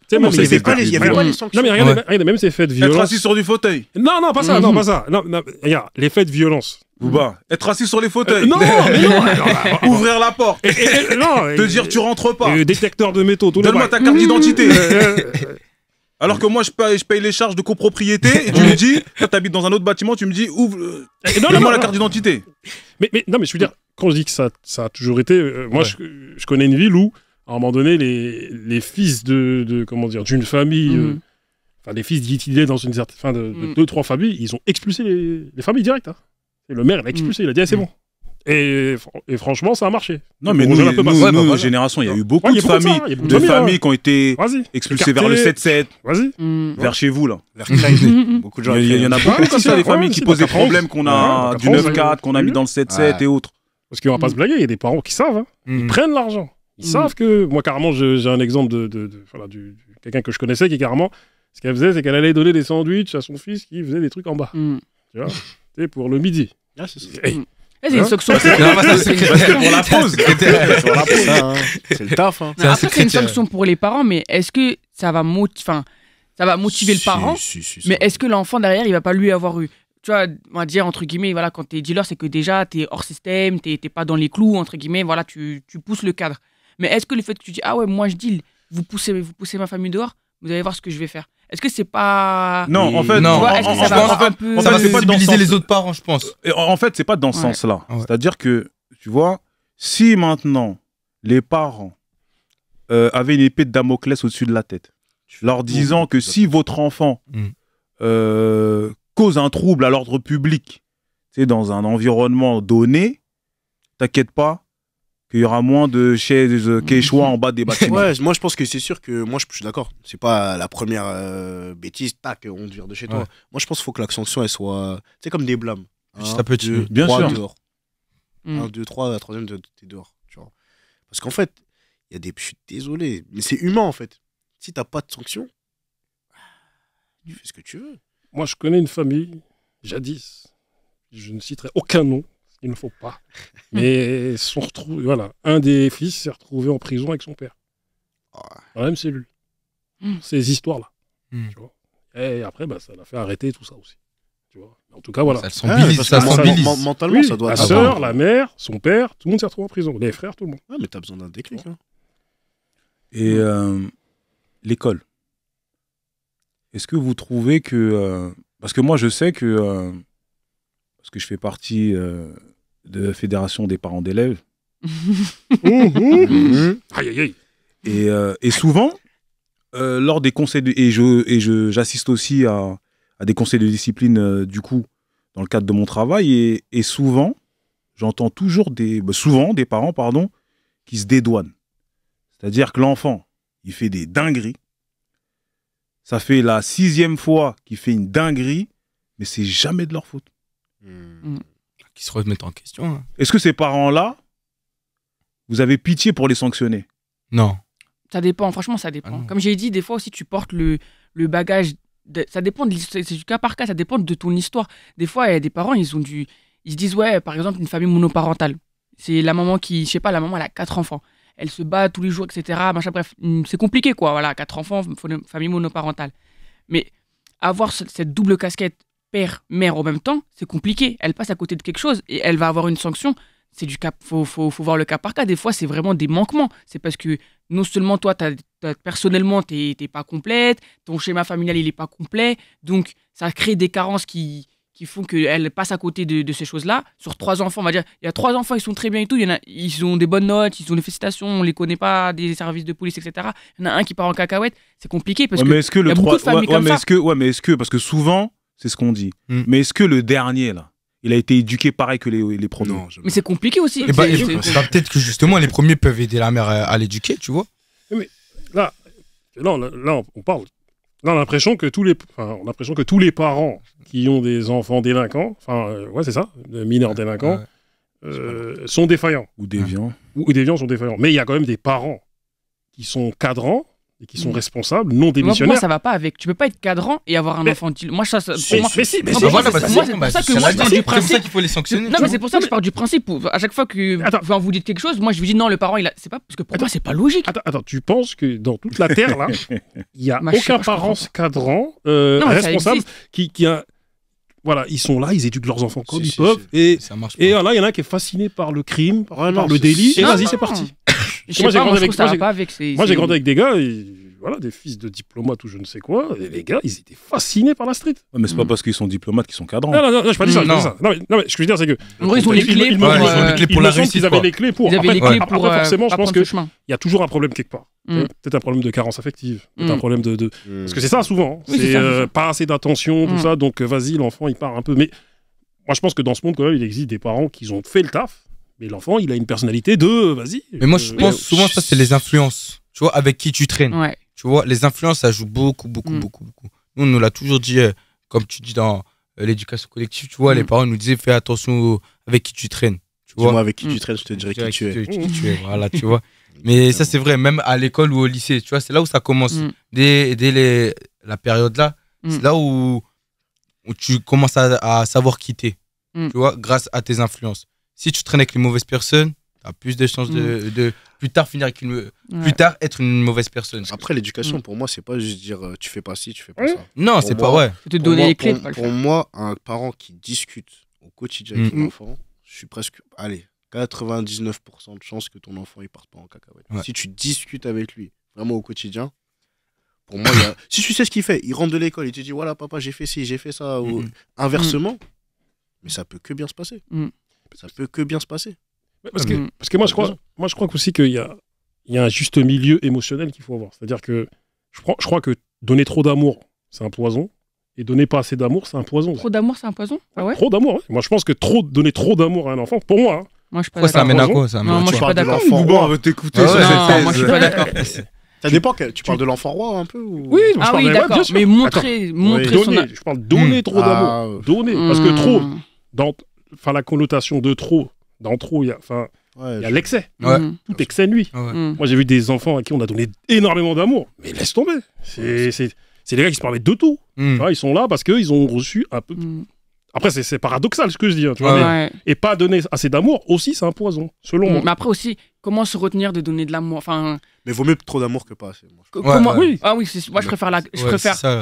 Speaker 5: il avait les, sanctions. Non, mais rien, ouais. même ces faits de violence. Être assis sur du fauteuil. Non, non, pas ça, non, mmh. pas ça. Non, regarde, les faits de violence. Bouba, être assis sur
Speaker 1: les fauteuils. Euh, non, non, Ouvrir la porte. Et, non, te dire tu rentres pas. Euh, détecteur de métaux, tout Donne-moi ta carte mmh. d'identité. Euh, euh, Alors que moi, je paye, je paye, les charges de copropriété et tu me dis, toi, t'habites dans un autre bâtiment, tu me dis, ouvre. Donne-moi la carte d'identité.
Speaker 5: Mais, mais, non, mais je veux dire, quand je dis que ça, ça a toujours été. moi, je, je connais une ville où à un moment donné, les, fils de, comment dire d'une famille, mhm. euh, enfin les fils d'Itilé dans une certaine, fin de, mhm. deux trois familles, ils ont expulsé les, familles directes. Hein. le maire l'a a expulsé, mhm. il a dit ah, c'est bon. Et, franchement, ça a marché. Non, mais nous, bah, génération,
Speaker 1: il y a eu beaucoup de familles, de, hein. familles, qui ont été expulsées vers le 7-7,
Speaker 5: mm. vers chez vous là. Vers beaucoup de gens. Il y, en a beaucoup comme ça, des familles qui posent des problèmes qu'on a du 9-4, qu'on a mis dans le 7-7 et autres. Parce qu'on va pas se blaguer, il y a des parents qui savent, hein. mm. ils prennent l'argent. Mm. Ils savent que. Moi, carrément, j'ai un exemple de, de, du, quelqu'un que je connaissais qui, carrément, ce qu'elle faisait, c'est qu'elle allait donner des sandwichs à son fils qui faisait des trucs en bas. Mm. Tu vois C'est pour le midi. Ah, c'est mm. eh, c'est une sanction. pour la pause. C'est hein. le taf. Hein. Après, c'est
Speaker 4: une sanction pour les parents, mais est-ce que ça va, enfin, ça va motiver le parent Mais est-ce que l'enfant derrière, il va pas lui avoir eu tu vois, on va dire entre guillemets, voilà, quand t'es dealer, c'est que déjà tu es hors système, t'es pas dans les clous, entre guillemets, voilà, tu, tu pousses le cadre. Mais est-ce que le fait que tu dis, ah ouais, moi je deal, vous poussez, vous poussez ma famille dehors, vous allez voir ce que je vais faire. Est-ce que c'est pas Non, en fait, non. ça va les autres parents, je pense.
Speaker 1: En fait, c'est pas dans ce sens-là. C'est-à-dire que tu vois, si maintenant les parents euh, avaient une épée de Damoclès au-dessus de la tête, leur disant que si votre enfant mm. euh, cause un trouble à l'ordre public, c'est dans un environnement donné, t'inquiète pas, qu'il y aura moins de chaises euh, quechua en bas des bâtiments.
Speaker 3: moi je pense que c'est sûr que moi je, suis d'accord. C'est pas la première euh, bêtise, tac, on dure de chez toi. Moi je pense qu'il faut que la sanction elle soit, c'est comme des blâmes. Hein. Un, Deux, Bien trois, sûr. 2, mm. la troisième t'es dehors. Parce qu'en fait, il y a des, je suis désolé,
Speaker 5: mais c'est humain en fait. Si t'as pas de sanction, tu fais ce que tu veux. Moi je connais une famille jadis, je ne citerai aucun nom il ne faut pas. Mais son voilà, un des fils s'est retrouvé en prison avec son père. Dans la même cellule. Hmm. Ces histoires-là. Hmm. Et après, bah, ça l'a fait arrêter tout ça aussi. Tu vois. En tout cas, voilà. Ça ah, ça mentalement, ça doit La sœur, la mère, son père, tout le monde s'est retrouvé en prison. Les frères, tout le monde. Ah, mais t'as besoin d'un déclic. Hein.
Speaker 1: Et euh, l'école. Est-ce que vous trouvez que. Euh, parce que moi, je sais que. Euh, parce que je fais partie de Fédération des parents d'élèves.
Speaker 6: Mhm.
Speaker 1: Mhm. Mhm. et, euh, et, souvent, euh, lors des conseils, et j'assiste et je, aussi à, des conseils de discipline, euh, du coup, dans le cadre de mon travail, et, souvent, j'entends toujours des, bah, souvent des parents, pardon, qui se dédouanent. C'est-à-dire que l'enfant, il fait des dingueries. Ça fait la sixième fois qu'il fait une dinguerie, mais c'est jamais de leur faute.
Speaker 2: Hmm. Hmm qui se remettent en question. Hein.
Speaker 1: Est-ce que ces parents-là, vous avez pitié pour les sanctionner
Speaker 2: Non.
Speaker 4: Ça dépend, franchement, ça dépend. Ah Comme j'ai dit, des fois aussi, tu portes le, bagage. ça dépend c'est du cas par cas, ça dépend de ton histoire. Des fois, il y a des parents, ils ont du. Ils se disent, ouais, par exemple, une famille monoparentale. C'est la maman qui, je sais pas, la maman, elle a quatre enfants. Elle se bat tous les jours, etc. bref, mm, c'est compliqué, quoi. Voilà, quatre enfants, famille monoparentale. Mais avoir cette double casquette, père, mère en même temps, c'est compliqué. Elle passe à côté de quelque chose et elle va avoir une sanction. C'est du cas, faut, faut, voir le cas par cas. Des fois, c'est vraiment des manquements. C'est parce que non seulement toi, t as, personnellement, t'es pas complète, ton schéma familial, il est pas complet. Donc, ça crée des carences qui, qui font qu'elle passe à côté de, ces choses-là. Sur trois enfants, on va dire, il y a trois enfants, ils sont très bien et tout. ils ont des bonnes notes, ils ont des félicitations, on les connaît pas, des services de police, etc. Il y en a un qui part en cacahuète. C'est compliqué parce que. Mais est-ce que le trois. que,
Speaker 1: ouais, mais est-ce que, parce que souvent, c'est ce qu'on dit. Mm. Mais est-ce que le dernier, là, il a été éduqué pareil que les, les premiers non,
Speaker 4: Mais c'est compliqué aussi. Eh ben, peut-être
Speaker 2: que justement, les premiers peuvent aider la mère à, l'éduquer, tu vois.
Speaker 5: Mais là, on, parle. Là, on a l'impression que tous les, l'impression que tous les parents qui ont des enfants délinquants, enfin, euh, ouais, c'est ça, mineurs délinquants, euh, sont défaillants. Ou déviants. Ou, ou déviants sont défaillants. Mais il y a quand même des parents qui sont cadrants, et qui sont responsables, non démissionnaires. Moi, moi, ça
Speaker 4: va pas avec. Tu peux pas être cadrant et avoir un enfant. Moi, ça, pour mais c'est pour ça que je parle du principe. C'est pour ça qu'il faut les sanctionner. Non, mais c'est pour ça que je pars du principe. À chaque fois que quand vous dites quelque chose, moi, je vous dis non, le parent, il a. C'est pas parce que pour moi, c'est pas logique. Attends, tu penses que dans toute la terre là, il y a aucun parent
Speaker 5: cadrant euh, responsable qui qui a voilà, ils sont là, ils éduquent leurs enfants comme ils peuvent. et, et là, il y en a un qui est fasciné par le crime, par le délit. Et vas-y, c'est parti.
Speaker 6: Moi, j'ai
Speaker 5: grandi, avec des gars, voilà, des fils de diplomates ou je ne sais quoi. Et les gars, ils étaient fascinés par la street. mais c'est pas hmm. parce qu'ils sont diplomates qu'ils sont cadrans Non, non, non, je pas hmm, ça. ça. Non, mais, ce que je veux dire, c'est que. Ils, ont les clés pour, la réussite. Ils avaient les clés pour. Ils avaient les clés forcément, je pense qu'il y a toujours un problème quelque part. Hmm. Peut-être un problème de carence affective, un problème de. Parce que c'est ça souvent. Hein. c'est euh, pas assez d'attention, tout ça. Donc euh, vas-y, l'enfant, il part un peu. Mais moi, je pense que dans ce monde, quand même, il existe des parents qui ont fait le taf
Speaker 2: mais l'enfant, il a une
Speaker 5: personnalité de vas-y.
Speaker 2: Mais moi, je euh, pense souvent, ça, c'est les influences. Tu vois, avec qui tu traînes. Tu vois, les influences, ça joue beaucoup, beaucoup, mm. beaucoup, beaucoup. Nous, on nous l'a toujours dit, euh, comme tu dis dans euh, l'éducation collective, tu vois, les mm. parents nous disaient, fais attention avec qui tu traînes. Tu vois, avec qui tu mm. traînes, je te dirais qui, tu es. vois. Mais ça, c'est vrai, même à l'école ou au lycée, tu vois, c'est là où ça commence. Dès, dès les, la période là, c'est là où, tu commences à, à savoir quitter, tu vois, grâce à tes influences si tu traînes avec les mauvaises personnes, tu as plus de chances mm. de, plus tard finir avec plus tard être une mauvaise personne. Après l'éducation
Speaker 3: mm. pour moi c'est pas juste dire euh, tu fais pas ci, tu fais pas ça. Non, c'est pas vrai. Te donner les clés pour, moi un parent qui discute au quotidien avec son mm. enfant, je suis presque allez, 99% de chances que ton enfant il parte pas en cacahuète. Si tu discutes avec lui vraiment au quotidien, pour moi, si tu sais ce qu'il fait, il rentre de l'école, il te dit voilà papa j'ai fait ci, j'ai fait ça, ou mm-hmm. inversement, mais ça peut que bien se passer ça peut que bien se passer. Ah, parce que, moi, je crois,
Speaker 5: moi, je crois aussi qu'il y a, il y a un juste milieu émotionnel qu'il faut avoir. C'est-à-dire que je crois, je crois que donner trop d'amour, c'est un poison. Et donner pas assez d'amour, c'est un poison.
Speaker 4: Trop d'amour, c'est un poison ah Trop d'amour.
Speaker 5: Moi, je pense que trop, donner trop d'amour à un enfant, pour moi.
Speaker 4: moi, je suis pas d'accord. Ça amène à quoi ça moi, je suis pas d'accord. Bouban veut t'écouter Moi, je suis pas d'accord.
Speaker 5: Ça dépend. Tu, parles de l'enfant
Speaker 4: roi
Speaker 6: un peu
Speaker 3: Oui,
Speaker 4: je ah oui, d'accord. Mais montrer, montrer donner, Je
Speaker 5: parle donner hmm. trop d'amour. Euh. Donner. Parce que hmm. trop, dans, la connotation de trop, dans trop, il y a, enfin, l'excès. Tout excès lui. Mm. Moi, j'ai vu des enfants à qui on a donné énormément d'amour, mais laisse tomber. C'est des gars qui se permettent de tout. Mm. ils sont là parce qu'ils ont reçu un peu. Mm. Après, c'est paradoxal ce que je dis. Hein, tu Et pas donner assez d'amour
Speaker 4: aussi, c'est un poison, selon moi. Mais après aussi, comment se retenir de donner de l'amour enfin...
Speaker 5: Mais vaut mieux trop d'amour
Speaker 3: que pas assez. Moi, comment... oui. Ah oui, moi je préfère, la...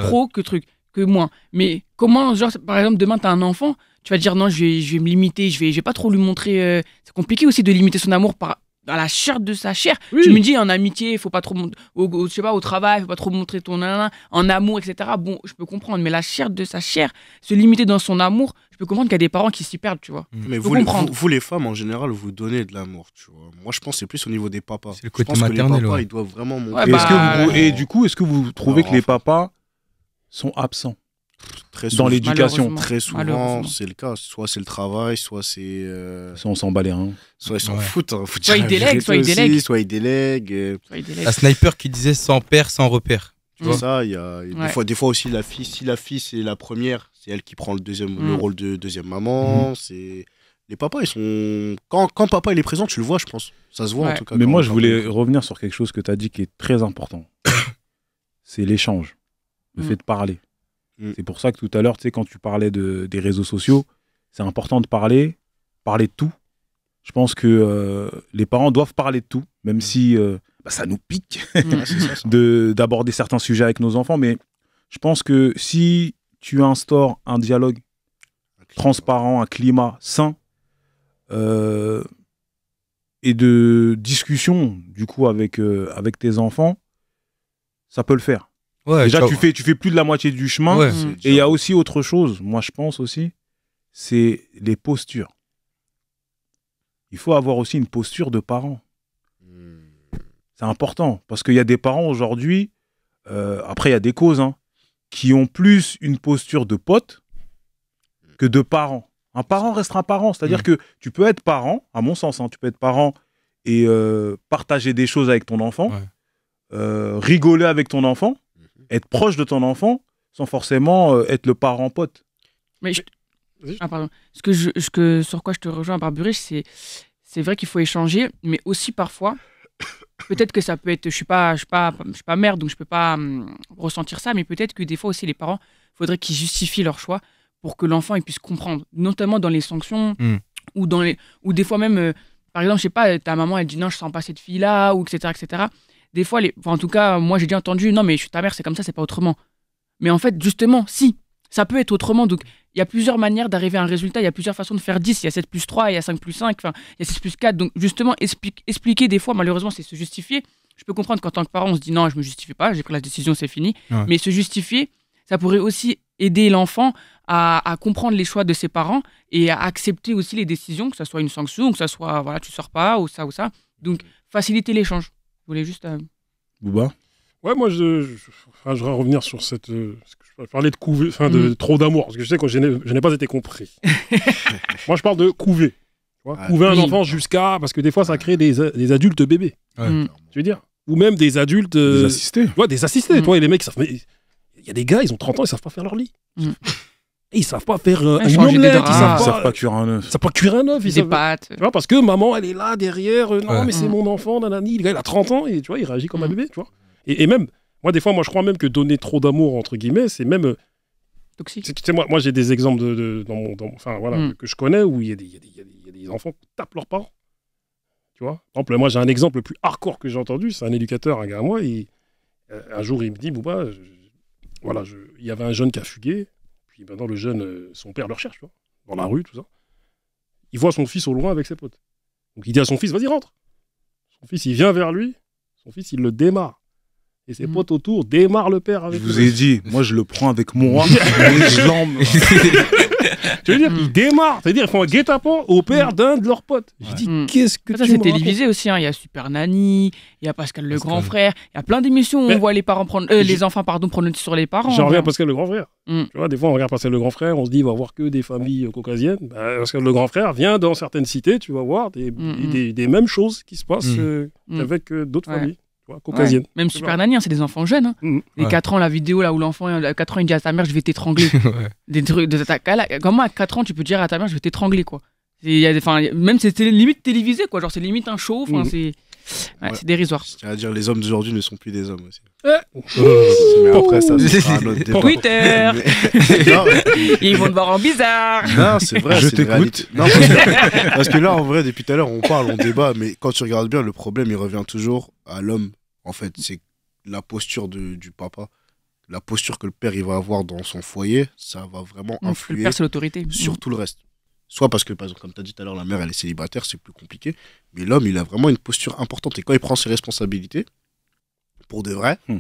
Speaker 3: trop
Speaker 4: que truc, que moins. Mais comment, genre, par exemple, demain, tu as un enfant, tu vas dire non, je vais, me limiter, je vais, vais pas trop lui montrer. Euh, c'est compliqué aussi de limiter son amour par dans la chair de sa chair. Tu me dis en amitié, il faut pas trop, au, au, je sais pas, au travail, faut pas trop montrer ton en amour, etc. Bon, je peux comprendre, mais la chair de sa chair, se limiter dans son amour, je peux comprendre qu'il y a des parents qui s'y perdent, tu vois. Mmh. Mais vous, Les, vous,
Speaker 3: les femmes en général, vous donnez de l'amour, tu vois. Moi, je pense c'est plus au niveau des papas. C'est le côté je pense Que les papas, ils doivent vraiment bah, euh, et, du coup, est-ce que vous trouvez que les
Speaker 1: papas sont absents Très dans l'éducation, très souvent, c'est
Speaker 3: le cas. Soit c'est le travail, soit c'est. Soit euh, on s'en
Speaker 1: hein Soit ils s'en foutent. Hein. Soit, ils délèguent, soit, ils délèguent.
Speaker 2: soit ils La sniper qui disait sans père, sans repère. Tu vois ça, il y a des, fois, des fois aussi, la fille, si la fille c'est la
Speaker 3: première, c'est elle qui prend le, deuxième, le mm. rôle de deuxième maman. Mm-hmm. C'est les papas, ils sont. Quand, quand, papa il est présent, tu le vois, je pense. Ça se voit en tout cas. Mais moi, je voulais
Speaker 1: revenir sur quelque chose que tu as dit qui est très important. c'est l'échange, le mm. fait de parler. Mm. C'est pour ça que tout à l'heure, tu sais, quand tu parlais des réseaux sociaux, c'est important de parler, parler de tout. Je pense que euh, les parents doivent parler de tout, même mm. si euh, bah, ça nous pique de d'aborder certains sujets avec nos enfants. Mais je pense que si tu instaures un dialogue transparent, un climat sain, euh, et de discussion du coup avec, avec tes enfants, ça peut le faire. Déjà, tu fais, tu fais plus de la moitié du chemin. Mm. Et il y a aussi autre chose, moi je pense aussi, c'est les postures. Il faut avoir aussi une posture de parent. C'est important, parce qu'il y a des parents aujourd'hui, euh, après il y a des causes, hein, qui ont plus une posture de pote que de parent. Un parent reste un parent, c'est-à-dire mm. que tu peux être parent, à mon sens, hein, tu peux être parent et euh, partager des choses avec ton enfant, euh, rigoler avec ton enfant, être proche de ton enfant sans forcément euh, être le parent
Speaker 4: pote. Mais ah, pardon. Ce que, sur quoi je te rejoins, Barburich, c'est c'est vrai qu'il faut échanger, mais aussi parfois, peut-être que ça peut être, je suis pas, je suis pas, je suis pas mère, donc je peux pas hum, ressentir ça, mais peut-être que des fois aussi les parents, faudrait qu'ils justifient leur choix pour que l'enfant puisse comprendre, notamment dans les sanctions hmm. ou dans les, ou des fois même, euh, par exemple, je sais pas, ta maman elle dit non, je sens pas cette fille là, ou etc, etc des fois, les... en tout cas, moi j'ai déjà entendu, non mais je suis ta mère, c'est comme ça, c'est pas autrement. Mais en fait, justement, si, ça peut être autrement. Donc, il y a plusieurs manières d'arriver à un résultat, il y a plusieurs façons de faire 10, il y a 7 plus 3, il y a 5 plus 5, enfin, il y a 6 plus 4. Donc, justement, expliquer des fois, malheureusement, c'est se justifier. Je peux comprendre qu'en tant que parent, on se dit non, je me justifie pas, j'ai pris la décision, c'est fini. Mais se justifier, ça pourrait aussi aider l'enfant à, comprendre les choix de ses parents et à accepter aussi les décisions, que ce soit une sanction, que ça soit voilà, tu sors pas ou ça ou ça. Donc, faciliter l'échange voulais juste. Euh, Bouba Ouais, moi, je, je,
Speaker 5: enfin, je voudrais revenir sur cette. Euh, je parlais de couver, enfin, de, mm. trop d'amour, parce que je sais que je n'ai pas été compris. moi, je parle de couver. Ah, couver un enfant jusqu'à. Parce que des fois, ça crée des, des adultes bébés. Ouais, mm. Tu veux dire Ou même des adultes. Euh, des assistés. Ouais, des assistés. Mm. Toi, et les mecs, ils savent. Il y a des gars, ils ont 30 ans, ils savent pas faire leur lit ils savent pas faire euh, un omelette, ils, ne savent, pas, cuire un œuf. Ils savent pas cuire un œuf, ils parce que maman, elle est là derrière, euh, non, mais c'est mm. mon enfant, nanani, le il a 30 ans et tu vois, il réagit comme un mm. bébé, tu vois. Et, même, moi, des fois, moi, je crois même que donner trop d'amour, entre guillemets, c'est même. Euh, Toxique. moi, moi j'ai des exemples de, dans mon, enfin, voilà, mm. que je connais où il y, y, y, a des enfants qui tapent leurs parents. Tu vois Par moi, j'ai un exemple le plus hardcore que j'ai entendu, c'est un éducateur, un gars à moi, il, un jour, il me dit Bouba, voilà, il y avait un jeune qui a fugué maintenant, le jeune, euh, son père le recherche, tu vois, dans la rue, tout ça. Il voit son fils au loin avec ses potes. Donc il dit à son fils, vas-y, rentre. Son fils, il vient vers lui. Son fils, il le démarre. Et ses mhm. potes autour démarrent le père avec Je vous
Speaker 1: ai dit, moi je le prends avec moi,
Speaker 5: je Tu veux dire, ils démarrent. C'est-à-dire, ils font un guet-apens au père mm. d'un de leurs potes.
Speaker 4: Je dis, mm. qu'est-ce que ça, racontes Ça, c'est télévisé aussi. Hein. Il y a Super Nanny, il y a Pascal le Grand Frère. Il y a plein d'émissions où on voit les parents prendre, euh, les enfants, pardon, prendre sur les parents. J'en reviens à hein.
Speaker 5: Pascal le Grand Frère. Mm. Tu vois, des fois, on regarde Pascal le Grand Frère, on se dit, il va voir que des familles euh, caucasiennes. Ben, Pascal le Grand Frère vient dans certaines cités, tu vas voir des, mêmes choses qui se passent euh, avec d'autres familles.
Speaker 4: Même Super Nani, hein, c'est des enfants jeunes. Hein. Mm. Les 4 ans, la vidéo là où l'enfant, euh, à 4 ans, il dit à sa mère, je vais t'étrangler. Des trucs Comment à 4 ans, tu peux dire à ta mère, je vais t'étrangler, quoi. Y a enfin, même c'est limite télévisé, quoi. Genre, c'est limite un show. Mm.
Speaker 3: C'est dérisoire. Je à dire, les hommes d'aujourd'hui ne sont plus des hommes
Speaker 4: aussi. Euh. Twitter Ils vont te voir en bizarre Non, c'est vrai, Je t'écoute. Parce,
Speaker 6: parce que
Speaker 3: là, en vrai, depuis tout à l'heure, on parle, on débat, mais quand tu regardes bien, le problème, il revient toujours à l'homme en fait, c'est la posture du papa, la posture que le père il va avoir dans son foyer, ça va vraiment influer le l'autorité. sur mm. tout le reste. Soit parce que, par exemple, comme tu as dit tout à l'heure, la mère, elle est célibataire, c'est plus compliqué. Mais l'homme, il a vraiment une posture importante. Et quand il prend ses responsabilités, pour de vrai, mm.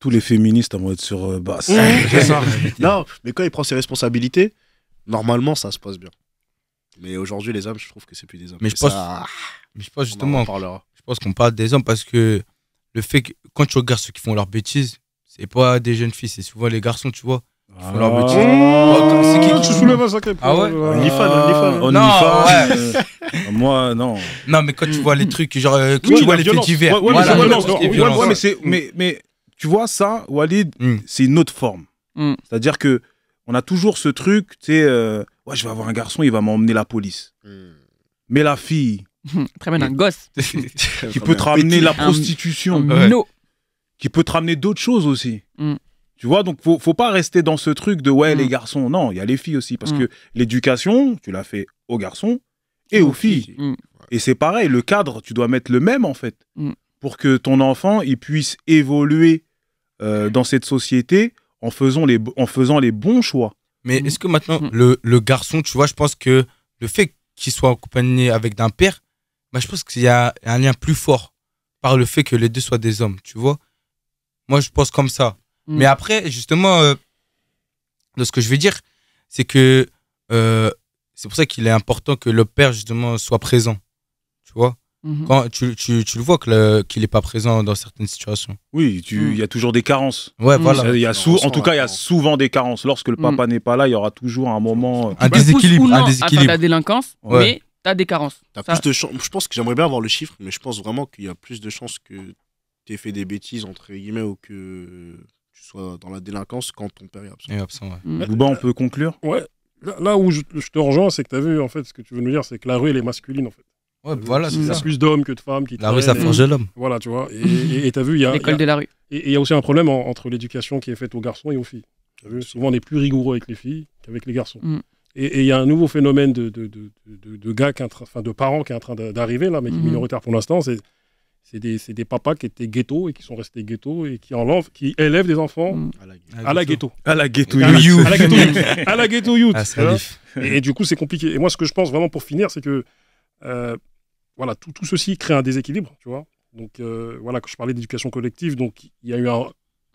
Speaker 1: tous les féministes vont être sur euh, bah, ça.
Speaker 3: non, mais quand il prend ses responsabilités, normalement, ça se passe bien. Mais aujourd'hui, les hommes, je trouve que c'est plus des hommes. Mais je pense, ah, justement, je
Speaker 2: pense qu'on parle des hommes parce que le fait que quand tu regardes ceux qui font leurs bêtises, c'est pas des jeunes filles, c'est souvent les garçons, tu vois. bêtises. Ah. c'est qui ah, Tu soulèves un sacré Ah ouais On y On y Moi, non. Non, mais quand tu vois les mm. trucs, genre, euh, tu vois les faits divers. Ouais, mais,
Speaker 1: mais, tu vois, ça, Walid, mm. c'est une autre forme. Mm. C'est-à-dire que on a toujours ce truc, tu sais, euh, ouais, je vais avoir un garçon, il va m'emmener la police. Mais la
Speaker 4: fille, Très bien, un gosse. qui peut te ramener la prostitution.
Speaker 1: Qui peut te ramener d'autres choses aussi. Mm. Tu vois, donc faut, faut pas rester dans ce truc de ouais, mm. les garçons. Non, il y a les filles aussi. Parce mm. que l'éducation, tu l'as fait aux garçons et aux, filles. Et c'est pareil, le cadre, tu dois mettre le même en fait. Pour que ton enfant, il puisse évoluer euh, dans cette société en faisant les, en faisant les bons choix.
Speaker 2: Mais est-ce que maintenant, le, le, garçon, tu vois, je pense que le fait qu'il soit accompagné avec d'un père, bah, je pense qu'il y a un lien plus fort par le fait que les deux soient des hommes, tu vois. Moi, je pense comme ça. Mm. Mais après, justement, euh, ce que je veux dire, c'est que euh, c'est pour ça qu'il est important que le père, justement, soit présent, tu vois. Mhm. Quand tu, tu, tu, le vois qu'il n'est pas présent dans certaines situations. Oui,
Speaker 1: mm. il y a toujours des carences. Ouais, mm. voilà. Euh, y a en tout cas, il y a souvent des carences. Lorsque le papa n'est pas là, il y aura toujours un moment. Un, bah, déséquilibre, un déséquilibre. la délinquance, ouais. mais
Speaker 4: t'as des carences.
Speaker 3: plus de Je pense que j'aimerais bien avoir le chiffre, mais je pense vraiment qu'il y a plus de chances que t'aies fait des bêtises,
Speaker 5: entre guillemets, ou que tu sois dans la délinquance quand ton père est absent.
Speaker 1: Et absent, mmh. on peut conclure
Speaker 5: Ouais. Là, où je, te rejoins, c'est que tu as vu, en fait, ce que tu veux nous dire, c'est que la rue, elle est masculine, en fait. Ouais, voilà, c'est plus d'hommes que de femmes qui La rue, ça forge l'homme. Voilà, tu vois. Et t'as vu, il y a. L'école de la rue. Et il y a aussi un problème entre l'éducation qui est faite aux garçons et aux filles. As vu, souvent, on est plus rigoureux avec les filles qu'avec les garçons. Mmh. Et il y a un nouveau phénomène de, de, de, gars, enfin de parents qui est en train d'arriver là, mais qui mhm. est minoritaire pour l'instant. C'est des, des, papas qui étaient ghetto et qui sont restés ghetto et qui, qui élèvent des enfants mhm. à la ghetto. À la ghetto youth. À la ghetto youth. à la ghetto Et, du coup, c'est compliqué. Et moi, ce que je pense vraiment pour finir, c'est que euh, voilà, tout, tout, ceci crée un déséquilibre, tu vois. Donc euh, voilà, quand je parlais d'éducation collective, donc il y a eu un,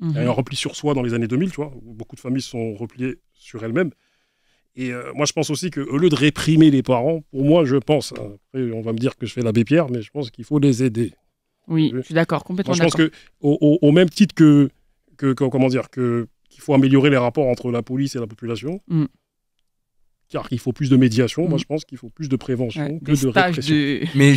Speaker 5: mhm. repli sur soi dans les années 2000, tu vois, beaucoup de familles sont repliées sur elles-mêmes. Et euh, moi, je pense aussi qu'au lieu de réprimer les parents, pour moi, je pense, hein, après, on va me dire que je fais l'abbé Pierre, mais je pense qu'il faut les aider.
Speaker 4: Oui, je, suis d'accord, complètement d'accord. Je pense que,
Speaker 5: au, même titre que, comment dire, qu'il faut améliorer les rapports entre la police et la population, mm.
Speaker 2: car il faut plus de médiation. Moi, mm. je
Speaker 5: pense qu'il faut plus de prévention que de
Speaker 2: répression. Mais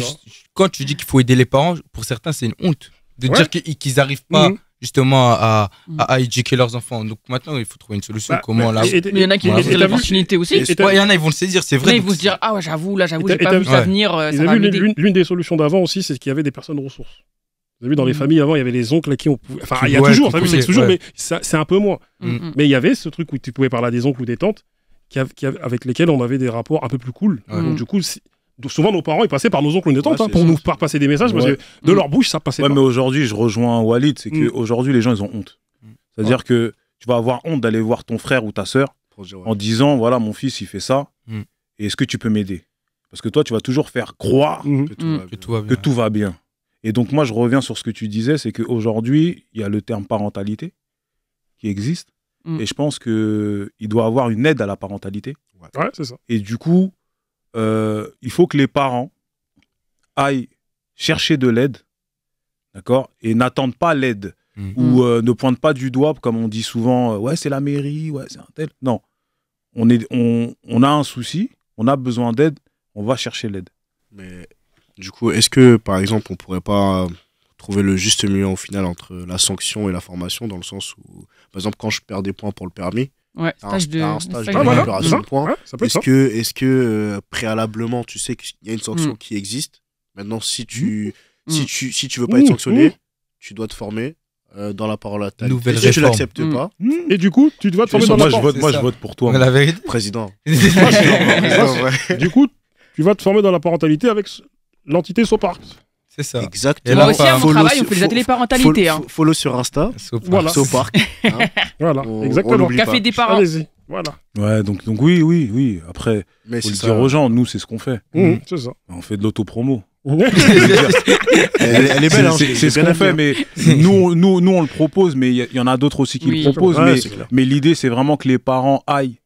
Speaker 2: quand tu dis qu'il faut aider les parents, pour certains, c'est une honte de dire qu'ils n'arrivent pas mm justement à, mm. éduquer leurs enfants. Donc maintenant, il faut trouver une solution. Bah, comment là Mais il y en a qui ont la l'opportunité aussi. il y en a, ils vont le saisir, c'est vrai. Mais ils vont se
Speaker 4: dire ah j'avoue, là, j'avoue, j'ai pas vu euh, ça venir.
Speaker 5: L'une des solutions d'avant aussi, c'est qu'il y avait des personnes ressources. Vous avez vu, dans les mm. familles avant, il y avait les oncles à qui on pouvait. Enfin, il y a toujours, c'est toujours, mais c'est un peu moins. Mm, mais il y avait ce truc où tu pouvais parler à des oncles ou des tantes avec lesquels on avait des rapports un peu plus cool. Donc, du coup, souvent nos parents ils passaient par nos oncles et nos tantes hein, pour nous faire passer des messages parce que de leur bouche
Speaker 1: ça passait mais aujourd'hui je rejoins Walid c'est qu'aujourd'hui mm. les gens ils ont honte c'est à dire que tu vas avoir honte d'aller voir ton frère ou ta sœur en disant voilà mon fils il fait ça mm. et est-ce que tu peux m'aider parce que toi tu vas toujours faire croire que tout, va bien, et donc moi je reviens sur ce que tu disais c'est qu'aujourd'hui il y a le terme parentalité qui existe mm. et je pense que il doit avoir une aide à la parentalité ouais, c'est ça et du coup euh, il faut que les parents aillent chercher de l'aide, d'accord, et n'attendent pas l'aide mm. ou mm. Euh, ne pointent pas du doigt comme on dit souvent. Euh, ouais, c'est la mairie, ouais, c'est un tel. Non, on est, on, on a un souci, on a besoin d'aide, on va chercher l'aide. Mais
Speaker 3: du coup, est-ce que par exemple, on pourrait pas trouver le juste milieu au final entre la sanction et la formation, dans le sens où, par exemple, quand je perds des points pour le permis, Ouais, stage de, un est-ce que, est -ce que préalablement, tu sais qu'il y a une sanction mm. qui existe Maintenant, si tu, mm. si mm. tu, si tu veux pas être sanctionné, tu dois te former euh, dans la parole à ta Nouvelle Si tu l'acceptes pas.
Speaker 5: Et du coup, tu dois te former dans la parole. Moi, je vote pour toi. Hein. La vérité. Président. Du coup, tu vas te former dans la parentalité avec l'entité Sopart. C'est ça. Exactement. Et là, aussi, à travail, on fait des ateliers parentalité. Hein. Follow
Speaker 1: sur Insta. Voilà.
Speaker 5: Au hein. hein. Voilà, exactement. Café des parents. Voilà.
Speaker 1: Ouais, donc, donc oui, oui, oui. Après, Mais faut le dire aux gens, nous, c'est ce qu'on fait. Mmh, mmh. C'est ça. On fait de l'autopromo.
Speaker 4: elle, est belle, c'est hein, ce qu'on fait, hein. mais nous,
Speaker 1: nous, nous, on le propose, mais il y, en a d'autres aussi qui le proposent. mais, l'idée, c'est vraiment que les parents aillent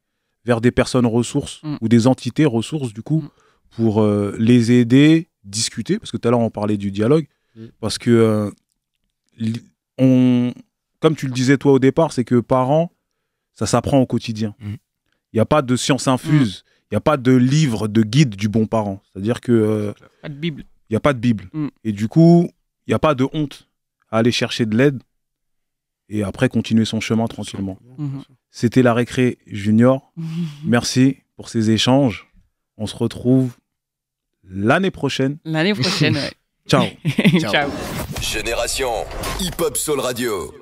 Speaker 1: vers des personnes ressources mm. ou des entités ressources, du coup, mm. pour euh, les aider discuter, parce que tout à l'heure on parlait du dialogue, mm. parce que euh, on, comme tu le disais toi au départ, c'est que parents, ça s'apprend au quotidien. Mm. Il n'y a pas de science infuse, mm. il n'y a pas de livre, de guide du bon parent. C'est-à-dire que... Euh, pas de Bible. Il n'y a pas de Bible. Et du coup, il n'y a pas de honte à aller chercher de l'aide et après continuer son chemin tranquillement. Mhm. C'était la récré junior. Merci pour ces échanges. On se retrouve l'année prochaine. L'année prochaine, oui. Ciao. Ciao. Ciao.
Speaker 2: Génération Hip Hop Soul
Speaker 6: Radio.